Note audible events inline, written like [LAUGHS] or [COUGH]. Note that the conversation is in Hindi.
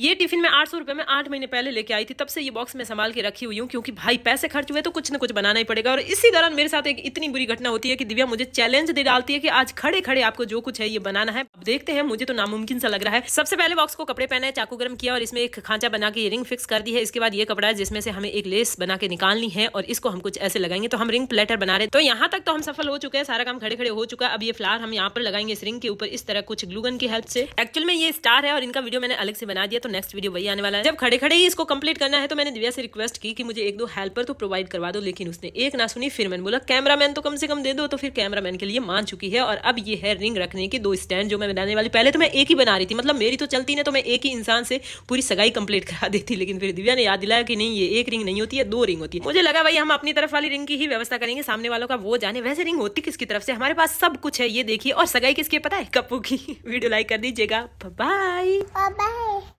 ये टिफिन में आठ सौ रुपये में आठ महीने पहले लेके आई थी तब से ये बॉक्स मैं संभाल के रखी हुई हूँ क्योंकि भाई पैसे खर्च हुए तो कुछ ना कुछ बनाना ही पड़ेगा और इसी दौरान मेरे साथ एक इतनी बुरी घटना होती है कि दिव्या मुझे चैलेंज दे डालती है कि आज खड़े खड़े आपको जो कुछ है ये बनाना है अब देखते हैं मुझे तो नामुमकिन सा लग रहा है सबसे पहले बॉक्स को कपड़े पहना है चाकू गर्म किया और इसमें एक खांचा बना के रिंग फिक्स कर दी है इसके बाद ये कपड़ा है जिसमें से हमें एक लेस बना के निकालनी है और इसको हम कुछ ऐसे लगाएंगे तो हम रिंग प्लेटर बना रहे तो यहाँ तक तो हम सफल हो चुके हैं सारा काम खड़े खड़े हो चुका है अब ये फ्लार हम यहाँ पर लगाएंगे इस रिंग के ऊपर इस तरह कुछ ग्लूगन की हेल्प से एक्चुअल में ये स्टार है और इनका वीडियो मैंने अलग से बना दिया तो नेक्स्ट वीडियो वही आने वाला है जब खड़े खड़े ही इसको कंप्लीट करना है तो मैंने दिव्या से रिक्वेस्ट की कि मुझे एक दो हेल्पर तो प्रोवाइड करवा दो लेकिन उसने एक ना सुनी फिर मैंने बोला कैमरामैन तो कम से कम दे दो तो फिर कैमरामैन के लिए मान चुकी है और अब ये है रिंग रखने के दो स्टैंड जो मैं बनाने वाली पहले तो मैं एक ही बना रही थी मतलब मेरी तो चलती ना तो मैं एक ही इंसान से पूरी सगाई कंप्लीट करा देती लेकिन फिर दिव्या ने याद दिलाया कि नहीं ये एक रिंग नहीं होती है दो रिंग होती है मुझे लगा भाई हम अपनी तरफ वाली रिंग की ही व्यवस्था करेंगे सामने वालों का वो जाने वैसे रिंग होती किसकी तरफ से हमारे पास सब कुछ है ये देखिए और सगाई किसकी पता है कपू की [LAUGHS] वीडियो लाइक कर दीजिएगा बाय